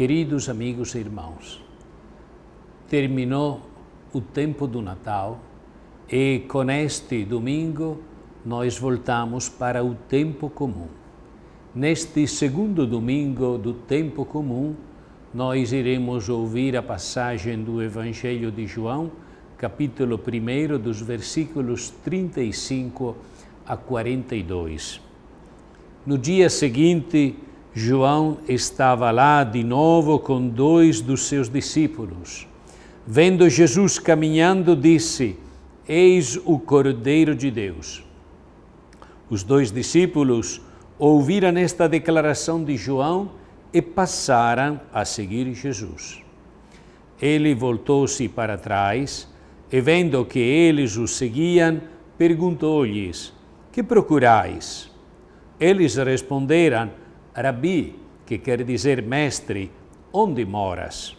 Queridos amigos e irmãos, terminou o tempo do Natal e com este domingo nós voltamos para o tempo comum. Neste segundo domingo do tempo comum, nós iremos ouvir a passagem do Evangelho de João, capítulo 1, dos versículos 35 a 42. No dia seguinte, João estava lá de novo com dois dos seus discípulos. Vendo Jesus caminhando, disse: Eis o Cordeiro de Deus. Os dois discípulos ouviram esta declaração de João e passaram a seguir Jesus. Ele voltou-se para trás e, vendo que eles o seguiam, perguntou-lhes: Que procurais? Eles responderam: Rabi, que quer dizer mestre, onde moras?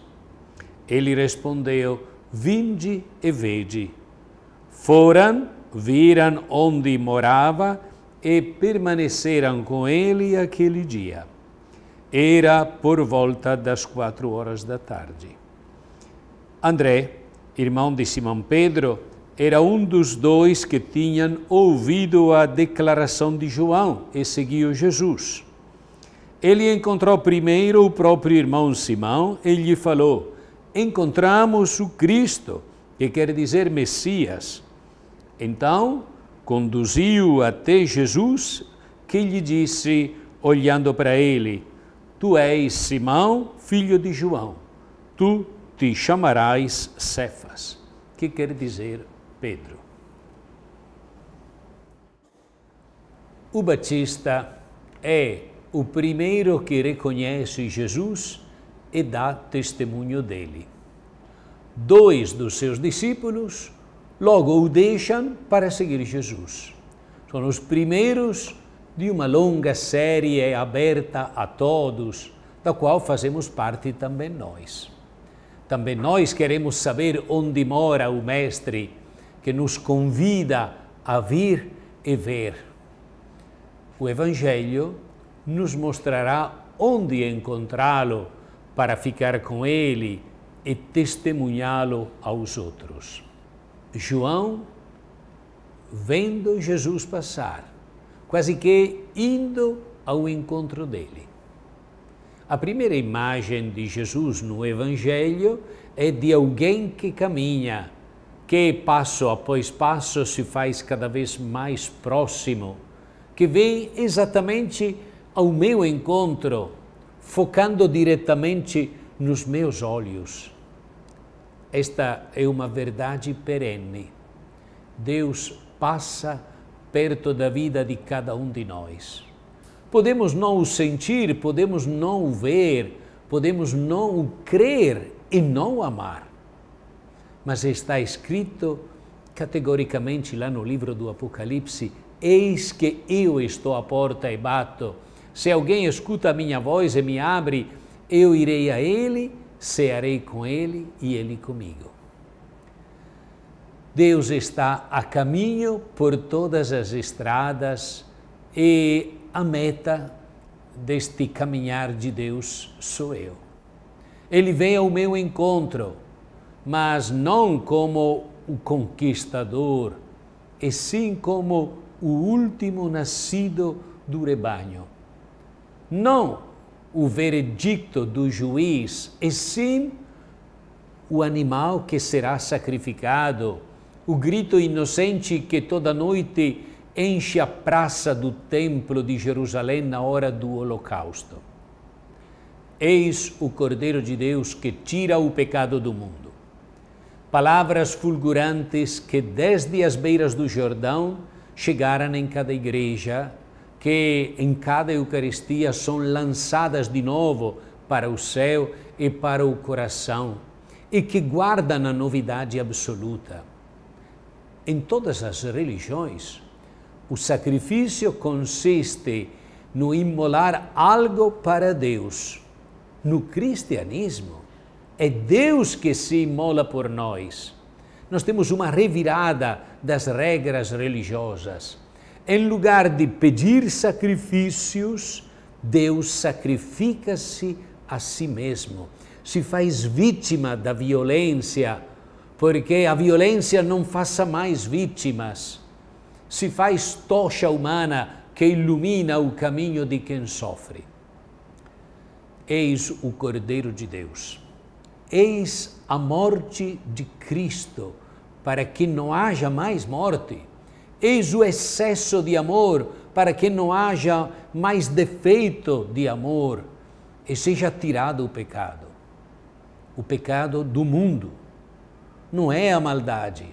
Ele respondeu: Vinde e vede. Foram, viram onde morava e permaneceram com ele aquele dia. Era por volta das quatro horas da tarde. André, irmão de Simão Pedro, era um dos dois que tinham ouvido a declaração de João e seguiu Jesus. Ele encontrou primeiro o próprio irmão Simão e lhe falou: Encontramos o Cristo, que quer dizer Messias. Então, conduziu até Jesus, que lhe disse, olhando para ele: Tu és Simão, filho de João. Tu te chamarás Cefas, que quer dizer Pedro. O Batista é o primeiro que reconhece Jesus e dá testemunho dele. Dois dos seus discípulos logo o deixam para seguir Jesus. São os primeiros de uma longa série aberta a todos, da qual fazemos parte também nós. Também nós queremos saber onde mora o Mestre, que nos convida a vir e ver. O Evangelho nos mostrará onde encontrá-lo para ficar com ele e testemunhá-lo aos outros. João, vendo Jesus passar, quase que indo ao encontro dele. A primeira imagem de Jesus no Evangelho é de alguém que caminha, que passo após passo se faz cada vez mais próximo, que vem exatamente ao meu encontro, focando diretamente nos meus olhos. Esta é uma verdade perene. Deus passa perto da vida de cada um de nós. Podemos não o sentir, podemos não o ver, podemos não o crer e não o amar. Mas está escrito categoricamente lá no livro do Apocalipse: Eis que eu estou à porta e bato. Se alguém escuta a minha voz e me abre, eu irei a ele, cearei com ele e ele comigo. Deus está a caminho por todas as estradas e a meta deste caminhar de Deus sou eu. Ele vem ao meu encontro, mas não como o conquistador, e sim como o último nascido do rebanho não o veredicto do juiz, e sim o animal que será sacrificado, o grito inocente que toda noite enche a praça do Templo de Jerusalém na hora do Holocausto. Eis o Cordeiro de Deus que tira o pecado do mundo. Palavras fulgurantes que desde as beiras do Jordão chegaram em cada igreja que em cada Eucaristia são lançadas de novo para o céu e para o coração e que guardam a novidade absoluta. Em todas as religiões, o sacrifício consiste no imolar algo para Deus. No cristianismo, é Deus que se imola por nós. Nós temos uma revirada das regras religiosas em lugar de pedir sacrifícios, Deus sacrifica-se a si mesmo, se faz vítima da violência, porque a violência não faça mais vítimas, se faz tocha humana que ilumina o caminho de quem sofre. Eis o Cordeiro de Deus, eis a morte de Cristo, para que não haja mais morte Eis o excesso de amor, para que não haja mais defeito de amor e seja tirado o pecado. O pecado do mundo. Não é a maldade.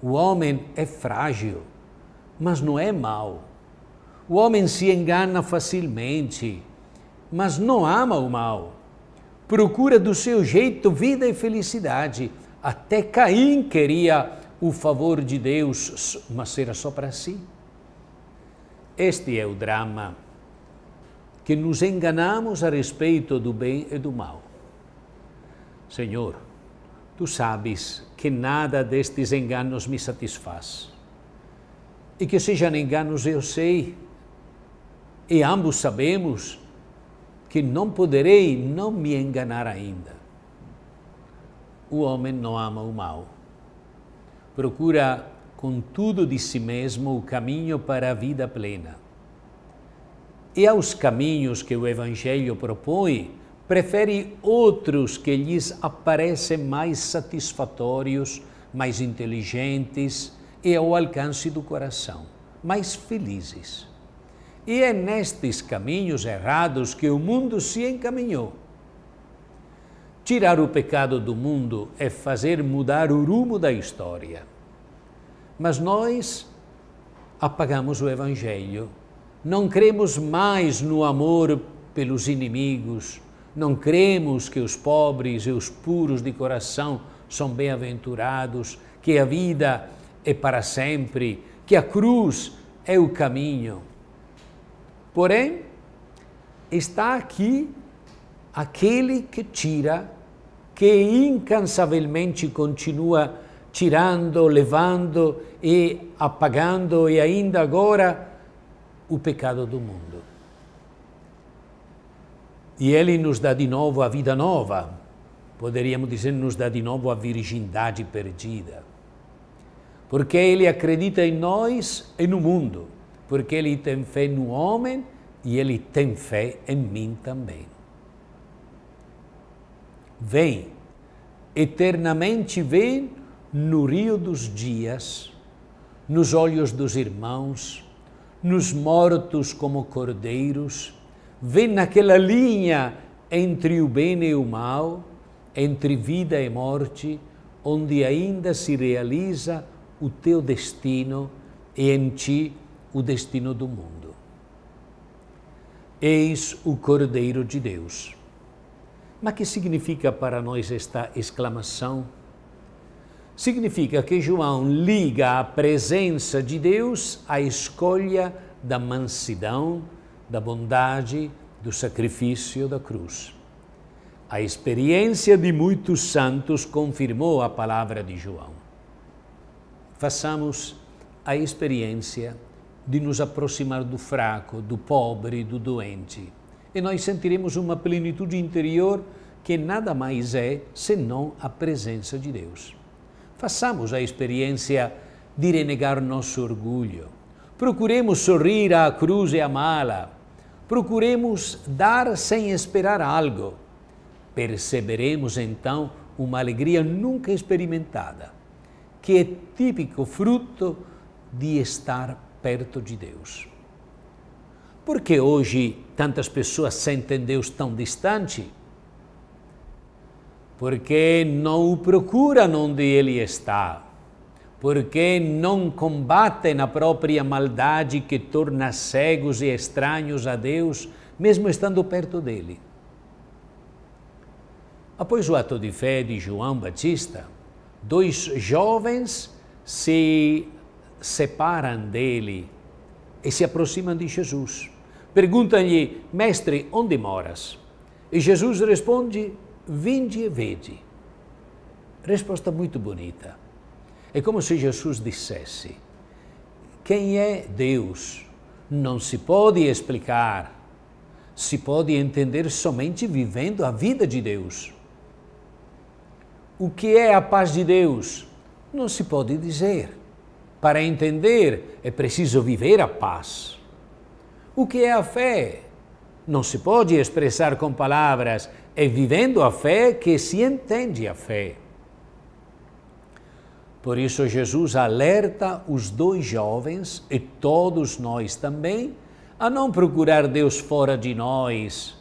O homem é frágil, mas não é mau. O homem se engana facilmente, mas não ama o mal. Procura do seu jeito vida e felicidade. Até Caim queria o favor de Deus, mas era só para si. Este é o drama que nos enganamos a respeito do bem e do mal. Senhor, tu sabes que nada destes enganos me satisfaz. E que sejam enganos eu sei, e ambos sabemos que não poderei não me enganar ainda. O homem não ama o mal procura com tudo de si mesmo o caminho para a vida plena. E aos caminhos que o Evangelho propõe, prefere outros que lhes aparecem mais satisfatórios, mais inteligentes e ao alcance do coração, mais felizes. E é nestes caminhos errados que o mundo se encaminhou Tirar o pecado do mundo é fazer mudar o rumo da história. Mas nós apagamos o Evangelho. Não cremos mais no amor pelos inimigos. Não cremos que os pobres e os puros de coração são bem-aventurados, que a vida é para sempre, que a cruz é o caminho. Porém, está aqui aquele que tira, que incansavelmente continua tirando, levando e apagando, e ainda agora, o pecado do mundo. E ele nos dá de novo a vida nova, poderíamos dizer, nos dá de novo a virgindade perdida. Porque ele acredita em nós e no mundo, porque ele tem fé no homem e ele tem fé em mim também vem, eternamente vem no rio dos dias, nos olhos dos irmãos, nos mortos como cordeiros, vem naquela linha entre o bem e o mal, entre vida e morte, onde ainda se realiza o teu destino e em ti o destino do mundo. Eis o Cordeiro de Deus. Mas que significa para nós esta exclamação? Significa que João liga a presença de Deus à escolha da mansidão, da bondade, do sacrifício da cruz. A experiência de muitos santos confirmou a palavra de João. Façamos a experiência de nos aproximar do fraco, do pobre, do doente e nós sentiremos uma plenitude interior que nada mais é senão a presença de Deus. Façamos a experiência de renegar nosso orgulho. Procuremos sorrir à cruz e amá-la. Procuremos dar sem esperar algo. Perceberemos então uma alegria nunca experimentada, que é típico fruto de estar perto de Deus. Porque hoje tantas pessoas sentem Deus tão distante? Porque não o procuram onde Ele está, porque não combatem a própria maldade que torna cegos e estranhos a Deus, mesmo estando perto dele. Após o ato de fé de João Batista, dois jovens se separam dele e se aproximam de Jesus. Perguntam-lhe, mestre, onde moras? E Jesus responde, vinde e vede. Resposta muito bonita. É como se Jesus dissesse: quem é Deus não se pode explicar, se pode entender somente vivendo a vida de Deus. O que é a paz de Deus não se pode dizer. Para entender, é preciso viver a paz. O que é a fé? Não se pode expressar com palavras. É vivendo a fé que se entende a fé. Por isso, Jesus alerta os dois jovens e todos nós também a não procurar Deus fora de nós,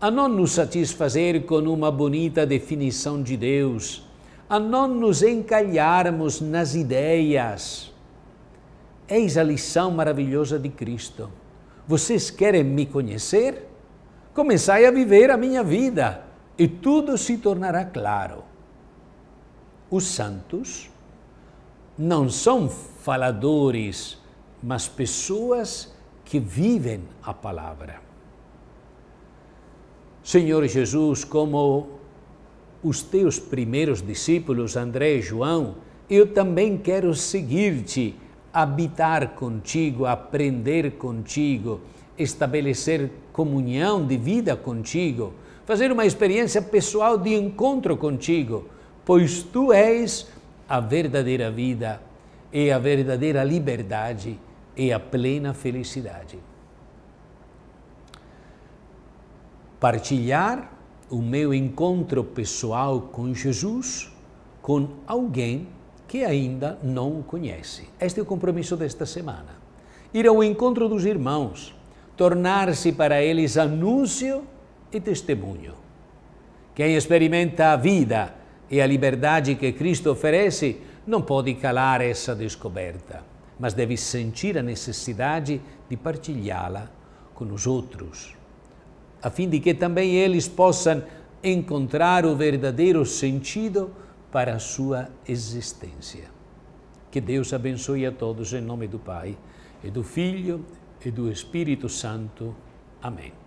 a não nos satisfazer com uma bonita definição de Deus, a não nos encalharmos nas ideias. Eis a lição maravilhosa de Cristo. Vocês querem me conhecer? Começai a viver a minha vida e tudo se tornará claro. Os santos não são faladores, mas pessoas que vivem a palavra. Senhor Jesus, como os teus primeiros discípulos, André e João, eu também quero seguir-te habitar contigo, aprender contigo, estabelecer comunhão de vida contigo, fazer uma experiência pessoal de encontro contigo, pois tu és a verdadeira vida e é a verdadeira liberdade e é a plena felicidade. Partilhar o meu encontro pessoal com Jesus com alguém que ainda não o conhece. Este é o compromisso desta semana. Ir ao encontro dos irmãos, tornar-se para eles anúncio e testemunho. Quem experimenta a vida e a liberdade que Cristo oferece não pode calar essa descoberta, mas deve sentir a necessidade de partilhá-la com os outros, a fim de que também eles possam encontrar o verdadeiro sentido para a sua existência. Que Deus abençoe a todos em nome do Pai, e do Filho e do Espírito Santo. Amém.